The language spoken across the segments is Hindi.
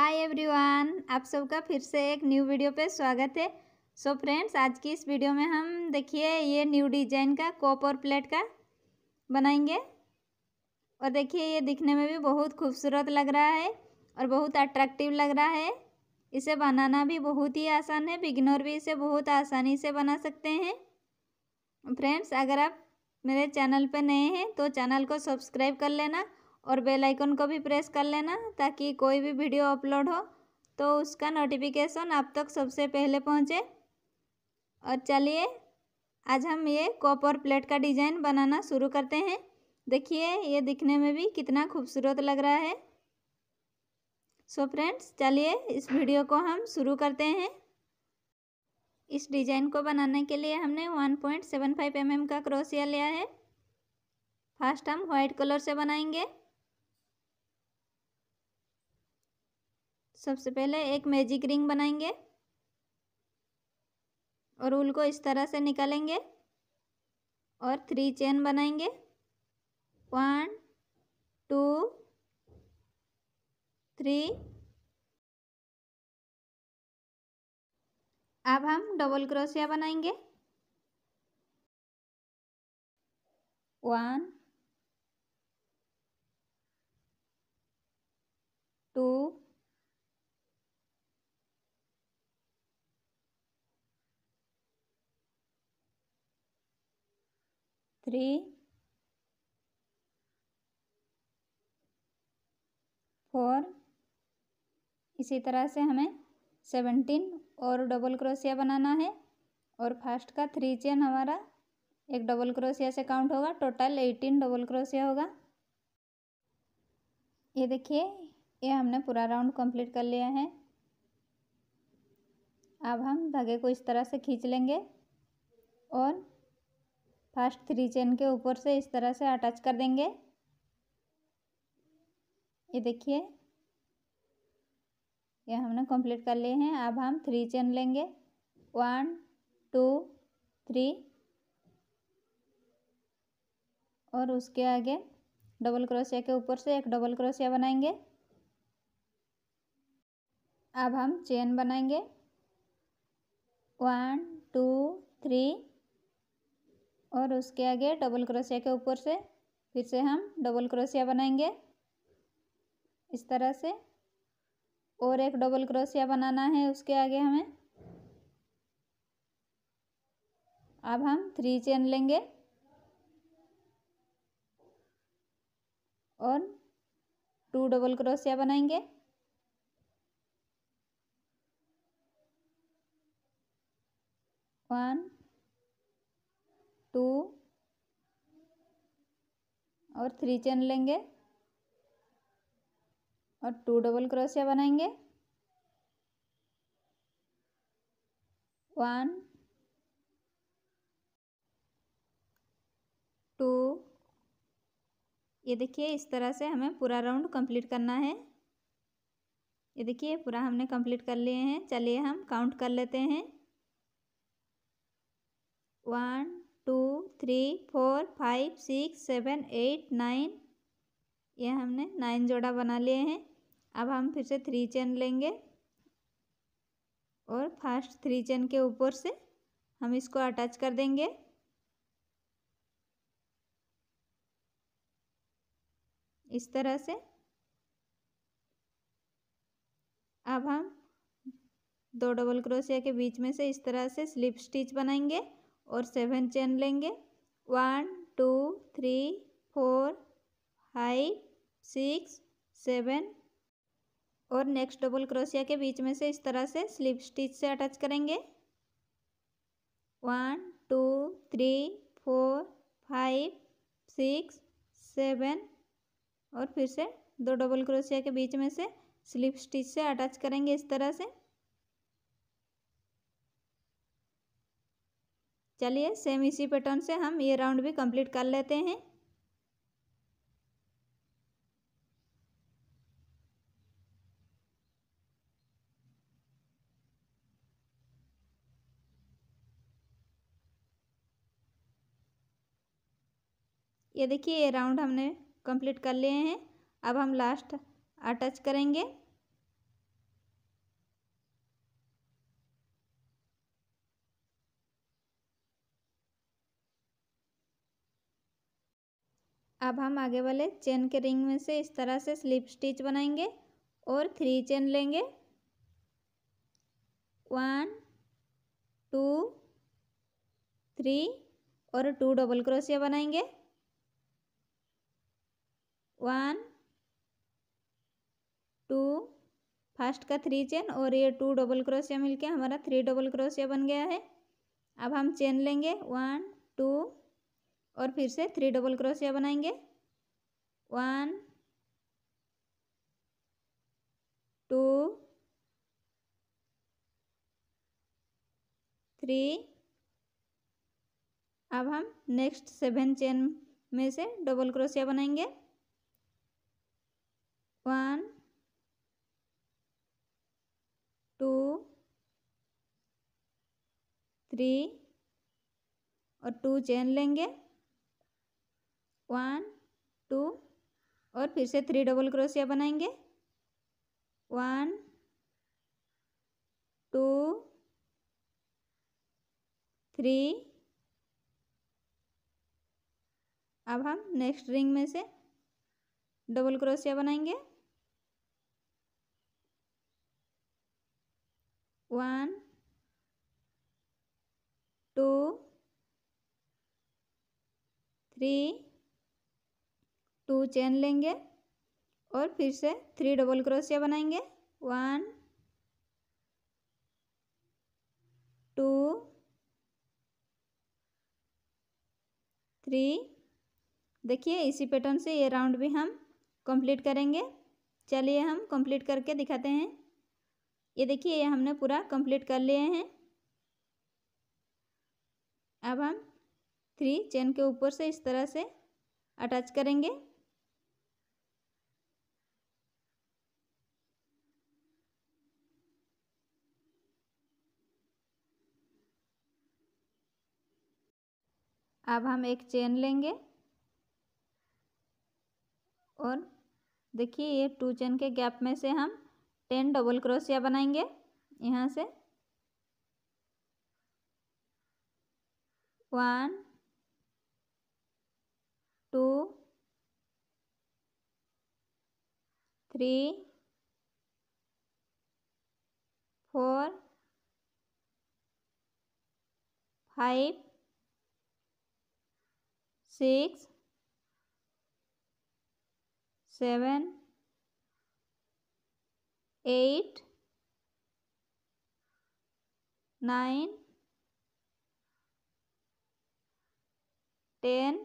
हाय एवरीवन आप सबका फिर से एक न्यू वीडियो पे स्वागत है सो so फ्रेंड्स आज की इस वीडियो में हम देखिए ये न्यू डिजाइन का कॉप और प्लेट का बनाएंगे और देखिए ये दिखने में भी बहुत खूबसूरत लग रहा है और बहुत अट्रैक्टिव लग रहा है इसे बनाना भी बहुत ही आसान है बिगनर भी इसे बहुत आसानी से बना सकते हैं फ्रेंड्स अगर आप मेरे चैनल पर नए हैं तो चैनल को सब्सक्राइब कर लेना और बेल आइकन को भी प्रेस कर लेना ताकि कोई भी वीडियो अपलोड हो तो उसका नोटिफिकेशन आप तक सबसे पहले पहुँचे और चलिए आज हम ये कॉपर प्लेट का डिज़ाइन बनाना शुरू करते हैं देखिए ये दिखने में भी कितना खूबसूरत लग रहा है सो फ्रेंड्स चलिए इस वीडियो को हम शुरू करते हैं इस डिज़ाइन को बनाने के लिए हमने 1.75 पॉइंट mm का क्रोशिया लिया है फर्स्ट हम व्हाइट कलर से बनाएंगे सबसे पहले एक मैजिक रिंग बनाएंगे और उल को इस तरह से निकालेंगे और थ्री चेन बनाएंगे वन टू थ्री अब हम डबल क्रोशिया बनाएंगे वन थ्री फोर इसी तरह से हमें सेवनटीन और डबल क्रोशिया बनाना है और फास्ट का थ्री चेन हमारा एक डबल क्रोशिया से काउंट होगा टोटल एटीन डबल क्रोशिया होगा ये देखिए ये हमने पूरा राउंड कंप्लीट कर लिया है अब हम धागे को इस तरह से खींच लेंगे और फर्स्ट थ्री चेन के ऊपर से इस तरह से अटैच कर देंगे ये देखिए ये हमने कंप्लीट कर लिए हैं अब हम थ्री चेन लेंगे वन टू थ्री और उसके आगे डबल क्रोशिया के ऊपर से एक डबल क्रोशिया बनाएंगे अब हम चेन बनाएंगे वन टू थ्री और उसके आगे डबल क्रोशिया के ऊपर से फिर से हम डबल क्रोशिया बनाएंगे इस तरह से और एक डबल क्रोशिया बनाना है उसके आगे हमें अब हम थ्री चेन लेंगे और टू डबल क्रोशिया बनाएंगे वन टू और थ्री चेन लेंगे और टू डबल क्रोशिया बनाएंगे वन टू ये देखिए इस तरह से हमें पूरा राउंड कंप्लीट करना है ये देखिए पूरा हमने कंप्लीट कर लिए हैं चलिए हम काउंट कर लेते हैं one two three four five six seven eight nine यह हमने नाइन जोड़ा बना लिए हैं अब हम फिर से थ्री चेन लेंगे और फर्स्ट थ्री चेन के ऊपर से हम इसको अटैच कर देंगे इस तरह से अब हम दो डबल क्रोशिया के बीच में से इस तरह से स्लिप स्टिच बनाएंगे और सेवन चेन लेंगे one two three four five six seven और नेक्स्ट डबल क्रोशिया के बीच में से इस तरह से स्लिप स्टिच से अटैच करेंगे one two three four five six seven और फिर से दो डबल क्रोशिया के बीच में से स्लिप स्टिच से अटैच करेंगे इस तरह से चलिए सेम इसी पैटर्न से हम ये राउंड भी कंप्लीट कर लेते हैं ये देखिए ये राउंड हमने कंप्लीट कर लिए हैं अब हम लास्ट अटैच करेंगे अब हम आगे वाले चेन के रिंग में से इस तरह से स्लिप स्टिच बनाएंगे और थ्री चेन लेंगे वन टू थ्री और टू डबल क्रोशिया बनाएंगे वन टू फर्स्ट का थ्री चेन और ये टू डबल क्रोशिया मिलके हमारा थ्री डबल क्रोशिया बन गया है अब हम चेन लेंगे वन टू और फिर से थ्री डबल क्रोशिया बनाएंगे वन टू थ्री अब हम नेक्स्ट सेवन चेन में से डबल क्रोशिया बनाएंगे वन टू थ्री और टू चेन लेंगे वन टू और फिर से थ्री डबल क्रोशिया बनाएंगे वन टू थ्री अब हम नेक्स्ट रिंग में से डबल क्रोशिया बनाएंगे one two three two chain लेंगे और फिर से थ्री डबल क्रोशिया बनाएंगे वन टू थ्री देखिए इसी पैटर्न से ये राउंड भी हम कंप्लीट करेंगे चलिए हम कंप्लीट करके दिखाते हैं ये देखिए ये हमने पूरा कंप्लीट कर लिए हैं अब हम थ्री चेन के ऊपर से इस तरह से अटैच करेंगे अब हम एक चेन लेंगे और देखिए ये टू चेन के गैप में से हम टेन डबल क्रोशिया बनाएंगे यहाँ से one two three four five six seven eight nine ten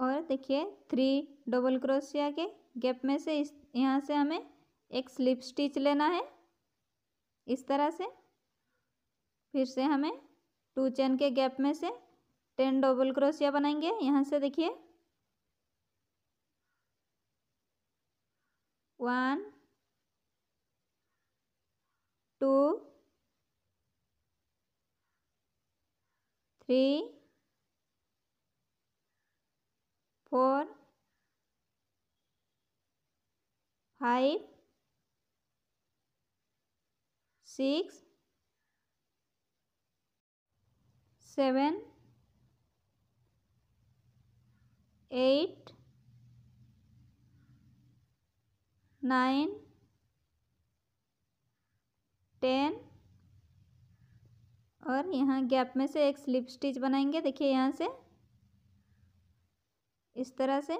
और देखिए थ्री डबल क्रोशिया के गैप में से इस यहाँ से हमें एक स्लिप स्टिच लेना है इस तरह से फिर से हमें टू चेन के गैप में से टेन डबल क्रोशिया बनाएंगे यहाँ से देखिए one two three four five six seven eight nine ten और यहाँ गैप में से एक स्लिप स्टिच बनाएंगे देखिए यहाँ से इस तरह से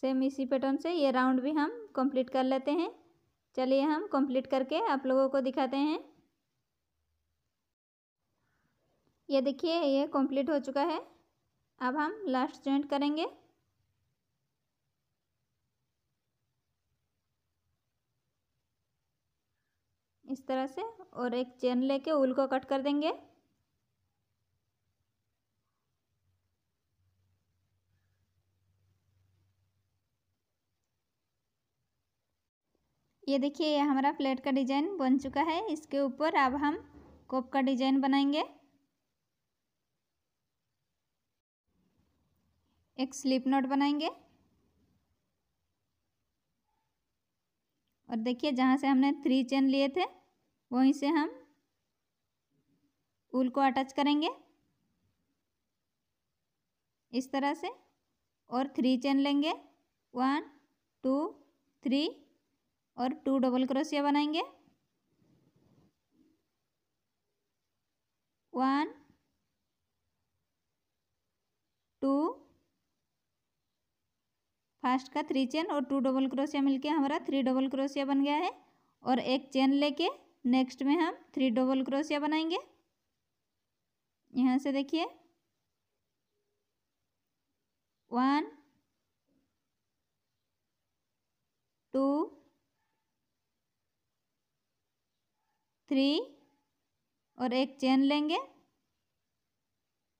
सेम इसी पैटर्न से ये राउंड भी हम कंप्लीट कर लेते हैं चलिए हम कंप्लीट करके आप लोगों को दिखाते हैं ये देखिए ये कंप्लीट हो चुका है अब हम लास्ट जॉइंट करेंगे इस तरह से और एक चेन लेके उल को कट कर देंगे ये देखिए ये हमारा प्लेट का डिजाइन बन चुका है इसके ऊपर अब हम कोप का डिजाइन बनाएंगे एक स्लिप नोट बनाएंगे और देखिए जहाँ से हमने थ्री चेन लिए थे वहीं से हम उल को अटैच करेंगे इस तरह से और थ्री चेन लेंगे वन टू थ्री और टू डबल क्रोशिया बनाएंगे वन टू फास्ट का थ्री चेन और टू डबल क्रोशिया मिलके हमारा थ्री डबल क्रोशिया बन गया है और एक चेन लेके नेक्स्ट में हम थ्री डबल क्रोशिया बनाएंगे यहाँ से देखिए वन थ्री और एक चेन लेंगे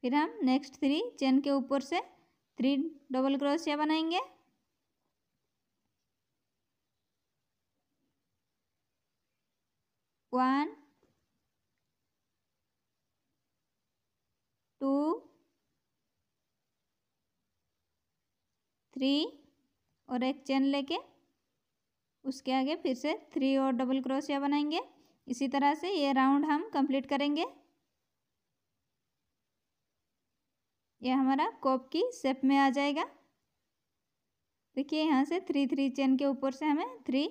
फिर हम नेक्स्ट थ्री चेन के ऊपर से थ्री डबल क्रोशिया बनाएंगे वन टू थ्री और एक चेन लेके उसके आगे फिर से थ्री और डबल क्रोशिया बनाएंगे इसी तरह से ये राउंड हम कंप्लीट करेंगे ये हमारा कोप की शेप में आ जाएगा देखिए यहाँ से थ्री थ्री चेन के ऊपर से हमें थ्री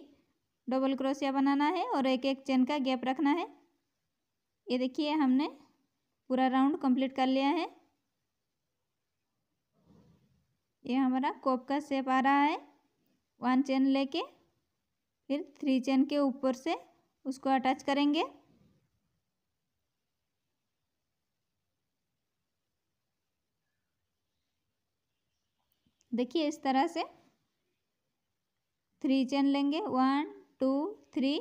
डबल क्रोशिया बनाना है और एक एक चेन का गैप रखना है ये देखिए हमने पूरा राउंड कंप्लीट कर लिया है ये हमारा कोप का शेप आ रहा है वन चेन लेके फिर थ्री चेन के ऊपर से उसको अटैच करेंगे देखिए इस तरह से थ्री चेन लेंगे वन टू थ्री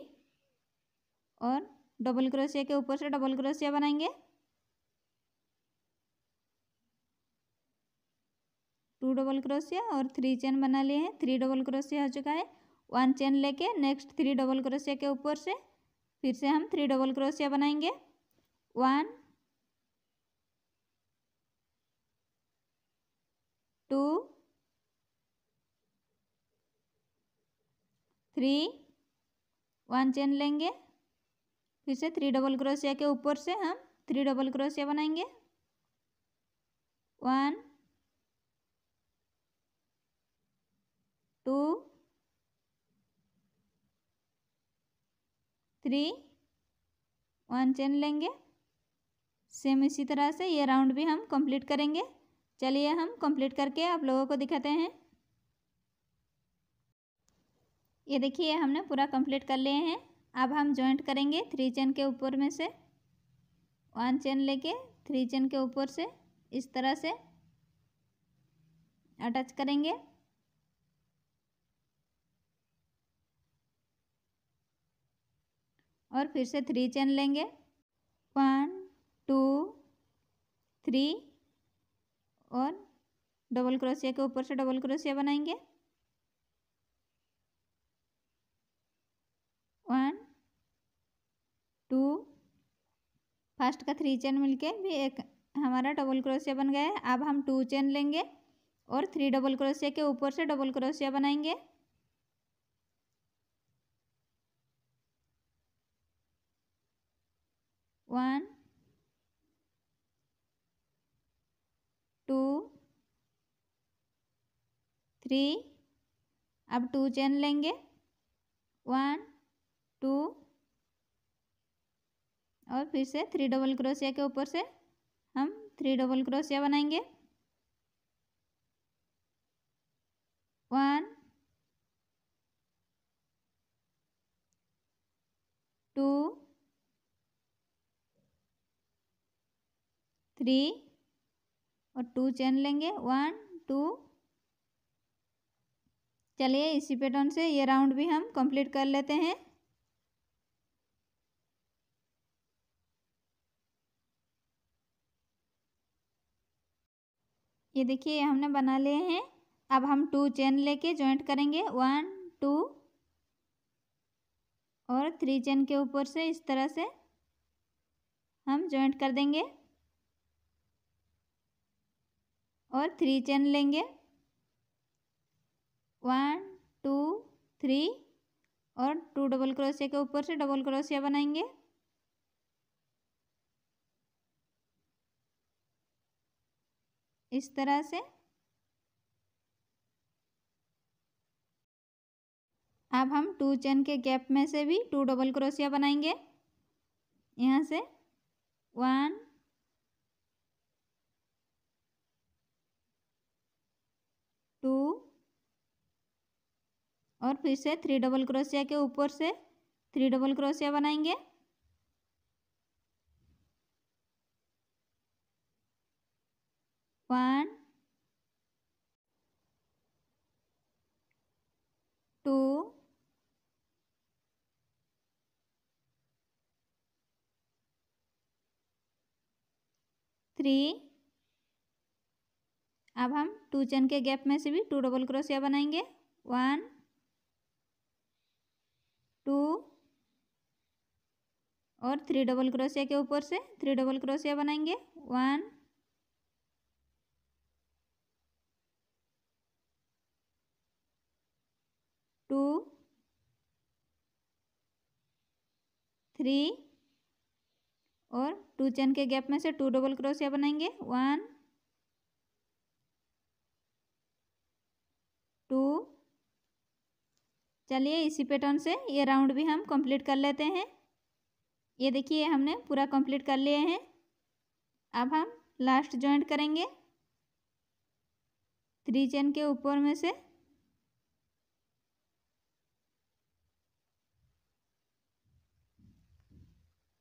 और डबल क्रोशिया के ऊपर से डबल क्रोशिया बनाएंगे टू डबल क्रोशिया और थ्री चेन बना लिए हैं थ्री डबल क्रोशिया हो चुका है वन चेन लेके नेक्स्ट थ्री डबल क्रोशिया के ऊपर से फिर से हम थ्री डबल क्रोशिया बनाएंगे one two three one chain लेंगे फिर से थ्री डबल क्रोशिया के ऊपर से हम थ्री डबल क्रोशिया बनाएंगे one two three one chain लेंगे सेम इसी तरह से ये राउंड भी हम कंप्लीट करेंगे चलिए हम कंप्लीट करके आप लोगों को दिखाते हैं ये देखिए हमने पूरा कंप्लीट कर लिए हैं अब हम जॉइंट करेंगे थ्री चेन के ऊपर में से वन चेन लेके थ्री चेन के ऊपर से इस तरह से अटैच करेंगे और फिर से थ्री चेन लेंगे वन टू थ्री और डबल क्रोशिया के ऊपर से डबल क्रोशिया बनाएंगे वन टू फर्स्ट का थ्री चेन मिलके भी एक हमारा डबल क्रोशिया बन गया है अब हम टू चेन लेंगे और थ्री डबल क्रोशिया के ऊपर से डबल क्रोशिया बनाएंगे वन टू थ्री अब टू चेन लेंगे वन टू और फिर से थ्री डबल क्रोशिया के ऊपर से हम थ्री डबल क्रोशिया बनाएंगे वन थ्री और टू चेन लेंगे वन टू चलिए इसी पैटर्न से ये राउंड भी हम कंप्लीट कर लेते हैं ये देखिए हमने बना लिए हैं अब हम टू चेन लेके जॉइंट करेंगे वन टू और थ्री चेन के ऊपर से इस तरह से हम जॉइंट कर देंगे और थ्री चेन लेंगे वन टू थ्री और टू डबल क्रोशिया के ऊपर से डबल क्रोशिया बनाएंगे इस तरह से अब हम टू चेन के गैप में से भी टू डबल क्रोशिया बनाएंगे यहाँ से वन टू और फिर से थ्री डबल क्रोशिया के ऊपर से थ्री डबल क्रोशिया बनाएंगे वन टू थ्री अब हम टू चेन के गैप में से भी टू डबल क्रोशिया बनाएंगे वन टू और थ्री डबल क्रोशिया के ऊपर से थ्री डबल क्रोशिया बनाएंगे वन टू थ्री और टू चेन के गैप में से टू डबल क्रोशिया बनाएंगे वन चलिए इसी पैटर्न से ये राउंड भी हम कंप्लीट कर लेते हैं ये देखिए हमने पूरा कंप्लीट कर लिए हैं अब हम लास्ट जॉइंट करेंगे थ्री चेन के ऊपर में से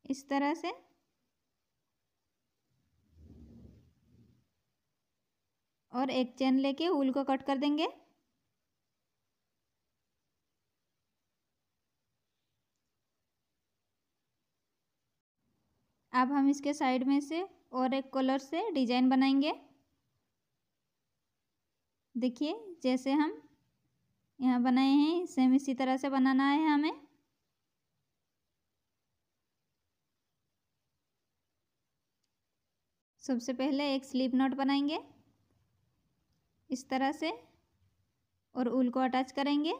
इस तरह से और एक चेन लेके उल को कट कर देंगे अब हम इसके साइड में से और एक कलर से डिजाइन बनाएंगे देखिए जैसे हम यहाँ बनाए हैं सेम इसी तरह से बनाना है हमें सबसे पहले एक स्लीप नोट बनाएंगे इस तरह से और उल को अटैच करेंगे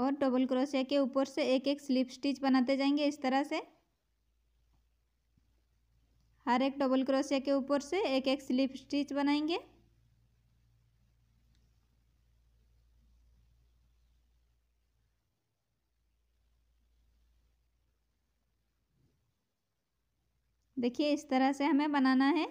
और डबल क्रोशिया के ऊपर से एक एक स्लिप स्टिच बनाते जाएंगे इस तरह से हर एक डबल क्रोशिया के ऊपर से एक एक स्लिप स्टिच बनाएंगे देखिए इस तरह से हमें बनाना है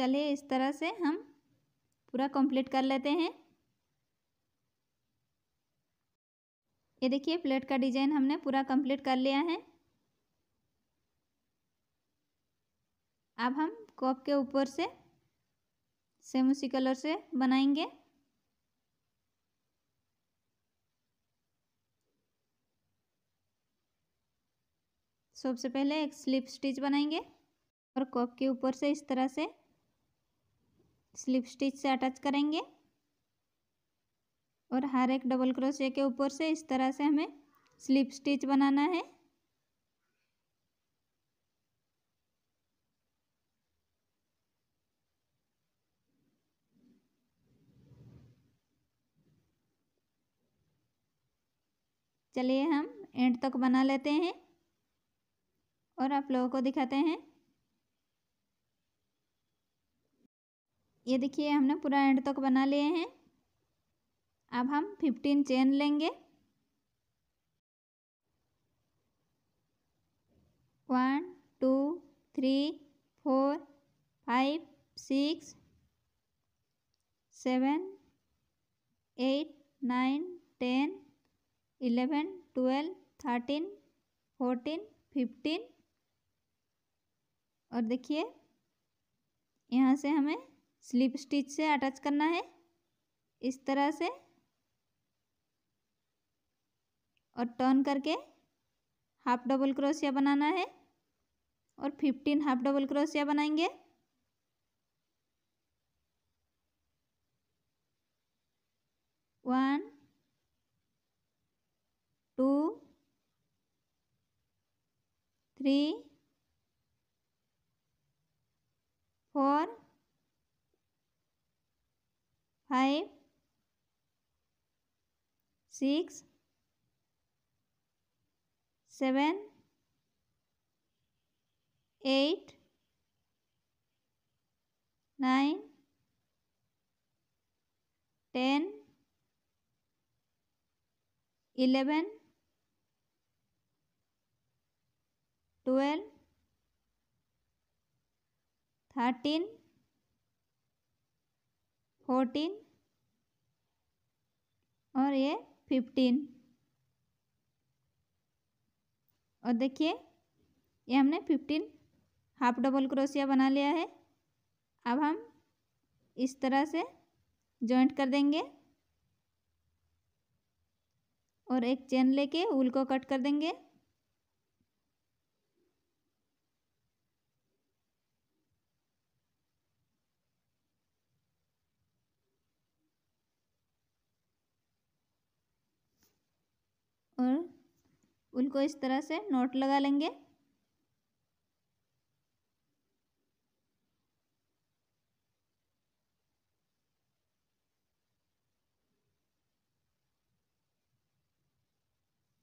चलिए इस तरह से हम पूरा कंप्लीट कर लेते हैं ये देखिए प्लेट का डिजाइन हमने पूरा कंप्लीट कर लिया है अब हम कप के ऊपर से उसी कलर से बनाएंगे सबसे पहले एक स्लिप स्टिच बनाएंगे और कप के ऊपर से इस तरह से स्लिप स्टिच से अटैच करेंगे और हर एक डबल क्रोशे के ऊपर से इस तरह से हमें स्लिप स्टिच बनाना है चलिए हम एंड तक बना लेते हैं और आप लोगों को दिखाते हैं ये देखिए हमने पूरा एंड तक बना लिए हैं अब हम फिफ्टीन चेन लेंगे one two three four five six seven eight nine ten eleven twelve thirteen fourteen fifteen और देखिए यहाँ से हमें स्लिप स्टिच से अटैच करना है इस तरह से और टर्न करके हाफ डबल क्रोशिया बनाना है और फिफ्टीन हाफ डबल क्रोशिया बनाएंगे one two three four five, six, seven, eight, nine, ten, eleven, twelve, thirteen. Fourteen और ये फिफ्टीन और देखिए ये हमने फिफ्टीन हाफ डबल क्रोशिया बना लिया है अब हम इस तरह से जॉइंट कर देंगे और एक चेन लेके उल को कट कर देंगे और उनको इस तरह से नोट लगा लेंगे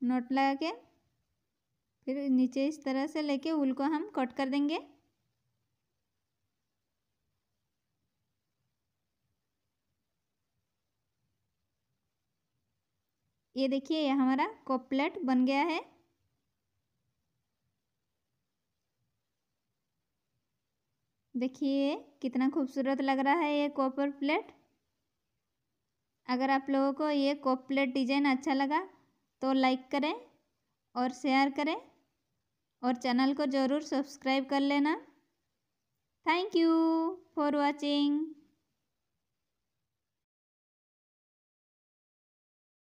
नोट लगा के फिर नीचे इस तरह से लेके उल को हम कट कर देंगे ये देखिए ये हमारा कॉपलेट बन गया है देखिए कितना खूबसूरत लग रहा है ये कॉपर प्लेट अगर आप लोगों को ये कॉप प्लेट डिजाइन अच्छा लगा तो लाइक करें और शेयर करें और चैनल को ज़रूर सब्सक्राइब कर लेना थैंक यू फॉर वाचिंग